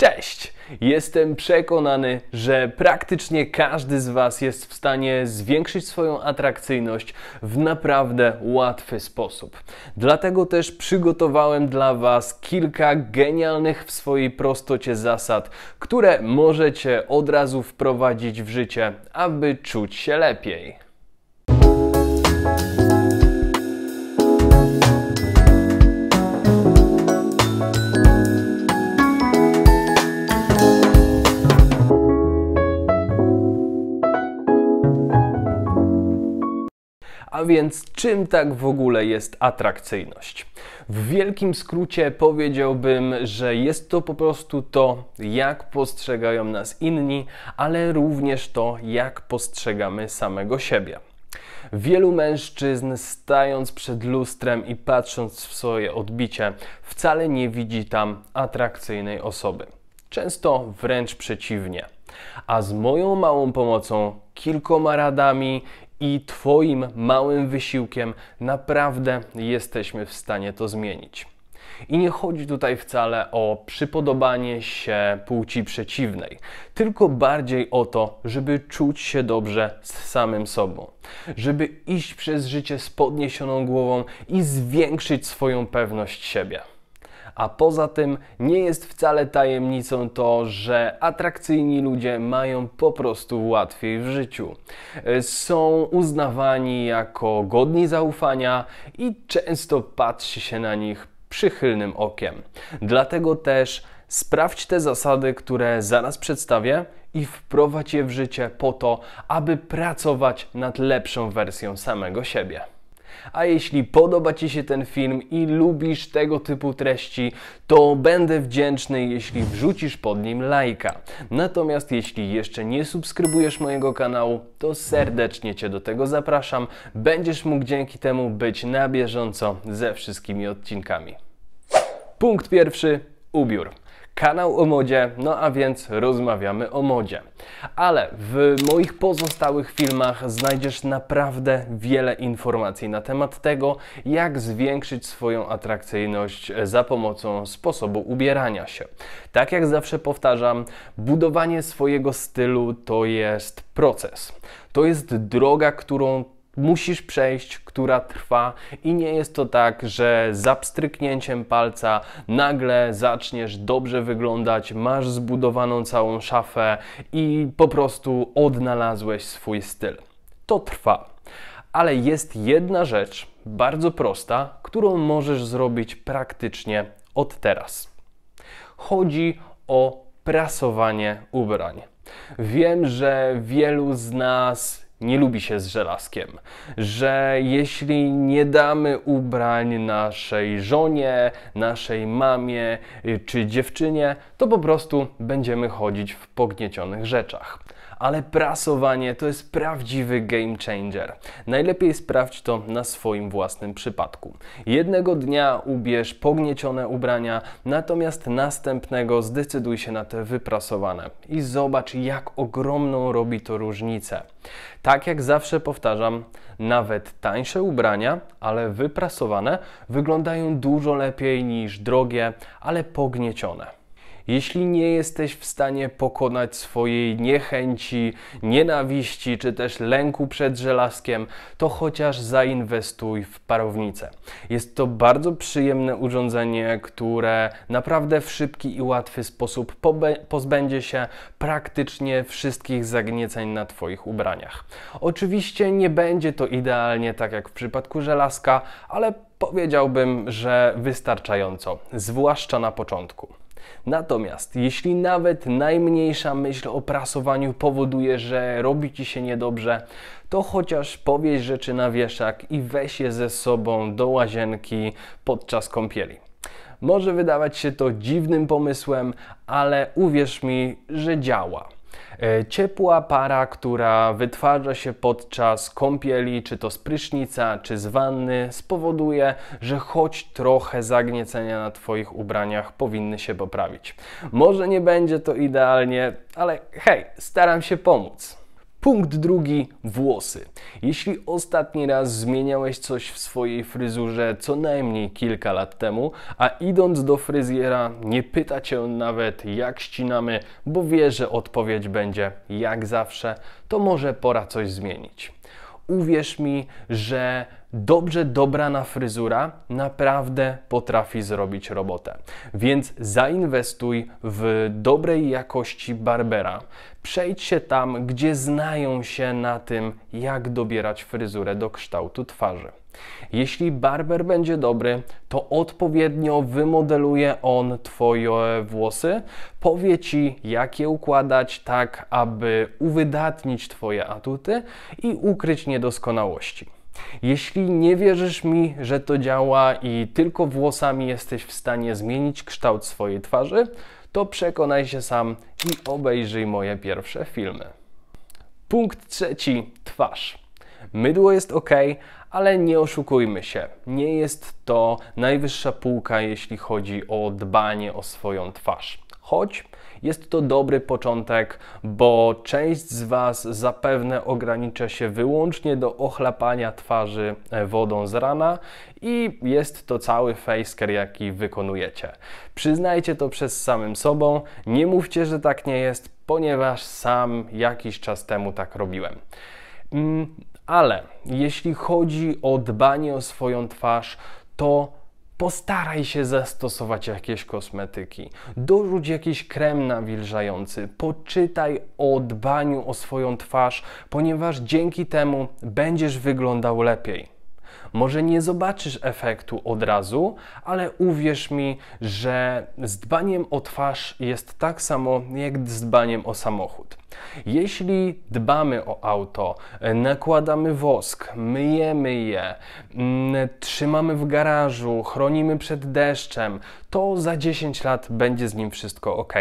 Cześć! Jestem przekonany, że praktycznie każdy z Was jest w stanie zwiększyć swoją atrakcyjność w naprawdę łatwy sposób. Dlatego też przygotowałem dla Was kilka genialnych w swojej prostocie zasad, które możecie od razu wprowadzić w życie, aby czuć się lepiej. A więc czym tak w ogóle jest atrakcyjność? W wielkim skrócie powiedziałbym, że jest to po prostu to, jak postrzegają nas inni, ale również to, jak postrzegamy samego siebie. Wielu mężczyzn, stając przed lustrem i patrząc w swoje odbicie, wcale nie widzi tam atrakcyjnej osoby. Często wręcz przeciwnie. A z moją małą pomocą, kilkoma radami i Twoim małym wysiłkiem naprawdę jesteśmy w stanie to zmienić. I nie chodzi tutaj wcale o przypodobanie się płci przeciwnej, tylko bardziej o to, żeby czuć się dobrze z samym sobą, żeby iść przez życie z podniesioną głową i zwiększyć swoją pewność siebie. A poza tym nie jest wcale tajemnicą to, że atrakcyjni ludzie mają po prostu łatwiej w życiu. E, są uznawani jako godni zaufania i często patrzy się na nich przychylnym okiem. Dlatego też sprawdź te zasady, które zaraz przedstawię i wprowadź je w życie po to, aby pracować nad lepszą wersją samego siebie. A jeśli podoba Ci się ten film i lubisz tego typu treści, to będę wdzięczny, jeśli wrzucisz pod nim lajka. Natomiast jeśli jeszcze nie subskrybujesz mojego kanału, to serdecznie Cię do tego zapraszam. Będziesz mógł dzięki temu być na bieżąco ze wszystkimi odcinkami. Punkt pierwszy ubiór kanał o modzie, no a więc rozmawiamy o modzie. Ale w moich pozostałych filmach znajdziesz naprawdę wiele informacji na temat tego, jak zwiększyć swoją atrakcyjność za pomocą sposobu ubierania się. Tak jak zawsze powtarzam, budowanie swojego stylu to jest proces. To jest droga, którą musisz przejść, która trwa i nie jest to tak, że za pstryknięciem palca nagle zaczniesz dobrze wyglądać, masz zbudowaną całą szafę i po prostu odnalazłeś swój styl. To trwa. Ale jest jedna rzecz, bardzo prosta, którą możesz zrobić praktycznie od teraz. Chodzi o prasowanie ubrań. Wiem, że wielu z nas nie lubi się z żelazkiem, że jeśli nie damy ubrań naszej żonie, naszej mamie y, czy dziewczynie, to po prostu będziemy chodzić w pogniecionych rzeczach ale prasowanie to jest prawdziwy game changer. Najlepiej sprawdź to na swoim własnym przypadku. Jednego dnia ubierz pogniecione ubrania, natomiast następnego zdecyduj się na te wyprasowane i zobacz, jak ogromną robi to różnicę. Tak jak zawsze powtarzam, nawet tańsze ubrania, ale wyprasowane, wyglądają dużo lepiej niż drogie, ale pogniecione. Jeśli nie jesteś w stanie pokonać swojej niechęci, nienawiści czy też lęku przed żelazkiem, to chociaż zainwestuj w parownicę. Jest to bardzo przyjemne urządzenie, które naprawdę w szybki i łatwy sposób pozbędzie się praktycznie wszystkich zagnieceń na Twoich ubraniach. Oczywiście nie będzie to idealnie tak jak w przypadku żelazka, ale powiedziałbym, że wystarczająco, zwłaszcza na początku. Natomiast jeśli nawet najmniejsza myśl o prasowaniu powoduje, że robi ci się niedobrze, to chociaż powieź rzeczy na wieszak i weź je ze sobą do łazienki podczas kąpieli. Może wydawać się to dziwnym pomysłem, ale uwierz mi, że działa. E, ciepła para, która wytwarza się podczas kąpieli, czy to z prysznica, czy z wanny, spowoduje, że choć trochę zagniecenia na Twoich ubraniach powinny się poprawić. Może nie będzie to idealnie, ale hej, staram się pomóc. Punkt drugi włosy. Jeśli ostatni raz zmieniałeś coś w swojej fryzurze co najmniej kilka lat temu, a idąc do fryzjera nie pyta cię nawet jak ścinamy, bo wie, że odpowiedź będzie jak zawsze, to może pora coś zmienić uwierz mi, że dobrze dobrana fryzura naprawdę potrafi zrobić robotę. Więc zainwestuj w dobrej jakości barbera. Przejdź się tam, gdzie znają się na tym, jak dobierać fryzurę do kształtu twarzy. Jeśli barber będzie dobry, to odpowiednio wymodeluje on Twoje włosy, powie Ci, jak je układać, tak aby uwydatnić Twoje atuty i ukryć niedoskonałości. Jeśli nie wierzysz mi, że to działa i tylko włosami jesteś w stanie zmienić kształt swojej twarzy, to przekonaj się sam i obejrzyj moje pierwsze filmy. Punkt trzeci twarz. Mydło jest ok, ale nie oszukujmy się, nie jest to najwyższa półka, jeśli chodzi o dbanie o swoją twarz. Choć jest to dobry początek, bo część z Was zapewne ogranicza się wyłącznie do ochlapania twarzy e, wodą z rana i jest to cały faceker, jaki wykonujecie. Przyznajcie to przez samym sobą, nie mówcie, że tak nie jest, ponieważ sam jakiś czas temu tak robiłem. Mm, ale jeśli chodzi o dbanie o swoją twarz, to postaraj się zastosować jakieś kosmetyki, dorzuć jakiś krem nawilżający, poczytaj o dbaniu o swoją twarz, ponieważ dzięki temu będziesz wyglądał lepiej. Może nie zobaczysz efektu od razu, ale uwierz mi, że z dbaniem o twarz jest tak samo jak z dbaniem o samochód. Jeśli dbamy o auto, nakładamy wosk, myjemy je, mm, trzymamy w garażu, chronimy przed deszczem, to za 10 lat będzie z nim wszystko ok.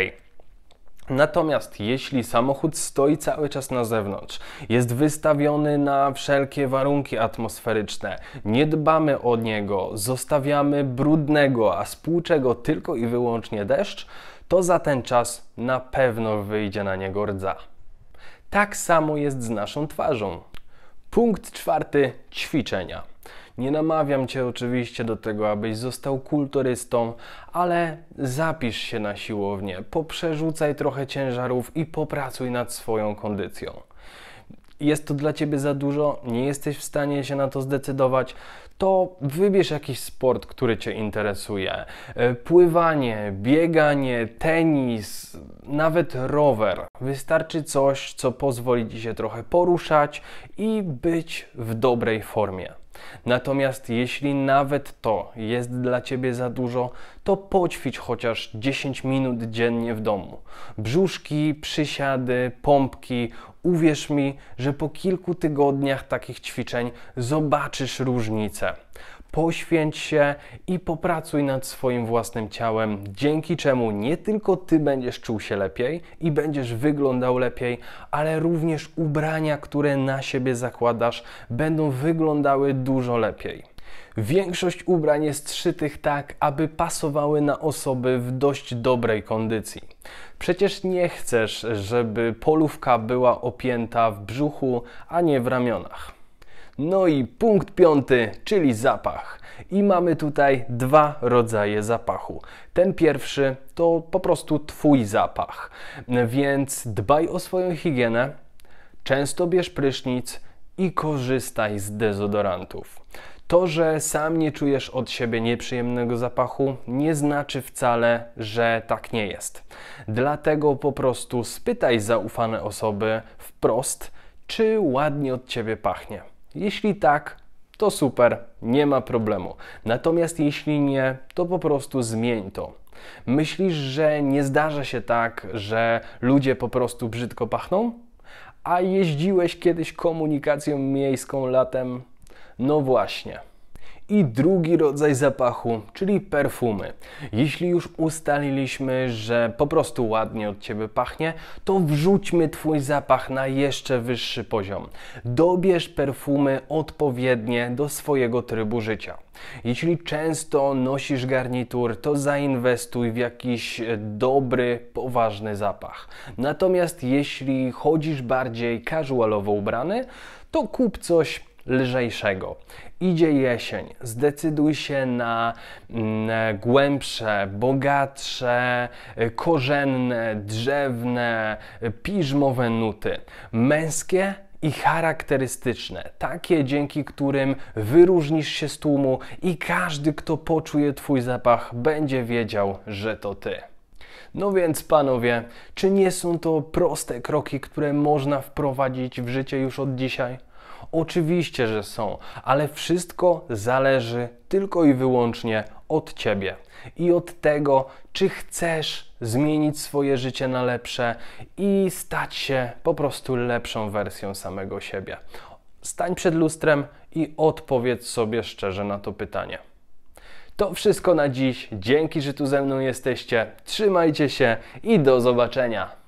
Natomiast jeśli samochód stoi cały czas na zewnątrz, jest wystawiony na wszelkie warunki atmosferyczne, nie dbamy o niego, zostawiamy brudnego, a spłuczego tylko i wyłącznie deszcz, to za ten czas na pewno wyjdzie na niego rdza. Tak samo jest z naszą twarzą. Punkt czwarty ćwiczenia. Nie namawiam Cię oczywiście do tego, abyś został kulturystą, ale zapisz się na siłownię, poprzerzucaj trochę ciężarów i popracuj nad swoją kondycją. Jest to dla Ciebie za dużo, nie jesteś w stanie się na to zdecydować, to wybierz jakiś sport, który Cię interesuje. E, pływanie, bieganie, tenis, nawet rower. Wystarczy coś, co pozwoli Ci się trochę poruszać i być w dobrej formie. Natomiast jeśli nawet to jest dla Ciebie za dużo, to poćwicz chociaż 10 minut dziennie w domu. Brzuszki, przysiady, pompki, Uwierz mi, że po kilku tygodniach takich ćwiczeń zobaczysz różnicę. Poświęć się i popracuj nad swoim własnym ciałem, dzięki czemu nie tylko ty będziesz czuł się lepiej i będziesz wyglądał lepiej, ale również ubrania, które na siebie zakładasz, będą wyglądały dużo lepiej. Większość ubrań jest szytych tak, aby pasowały na osoby w dość dobrej kondycji. Przecież nie chcesz, żeby polówka była opięta w brzuchu, a nie w ramionach. No i punkt piąty, czyli zapach. I mamy tutaj dwa rodzaje zapachu. Ten pierwszy to po prostu Twój zapach, więc dbaj o swoją higienę, często bierz prysznic i korzystaj z dezodorantów. To, że sam nie czujesz od siebie nieprzyjemnego zapachu, nie znaczy wcale, że tak nie jest. Dlatego po prostu spytaj zaufane osoby wprost, czy ładnie od ciebie pachnie. Jeśli tak, to super, nie ma problemu. Natomiast jeśli nie, to po prostu zmień to. Myślisz, że nie zdarza się tak, że ludzie po prostu brzydko pachną? A jeździłeś kiedyś komunikacją miejską latem? No właśnie i drugi rodzaj zapachu, czyli perfumy. Jeśli już ustaliliśmy, że po prostu ładnie od Ciebie pachnie, to wrzućmy Twój zapach na jeszcze wyższy poziom. Dobierz perfumy odpowiednie do swojego trybu życia. Jeśli często nosisz garnitur, to zainwestuj w jakiś dobry, poważny zapach. Natomiast jeśli chodzisz bardziej casualowo ubrany, to kup coś lżejszego. Idzie jesień, zdecyduj się na mm, głębsze, bogatsze, y, korzenne, drzewne, y, piżmowe nuty. Męskie i charakterystyczne, takie dzięki którym wyróżnisz się z tłumu i każdy, kto poczuje Twój zapach, będzie wiedział, że to Ty. No więc, panowie, czy nie są to proste kroki, które można wprowadzić w życie już od dzisiaj? Oczywiście, że są, ale wszystko zależy tylko i wyłącznie od ciebie i od tego, czy chcesz zmienić swoje życie na lepsze i stać się po prostu lepszą wersją samego siebie. Stań przed lustrem i odpowiedz sobie szczerze na to pytanie. To wszystko na dziś. Dzięki, że tu ze mną jesteście. Trzymajcie się i do zobaczenia.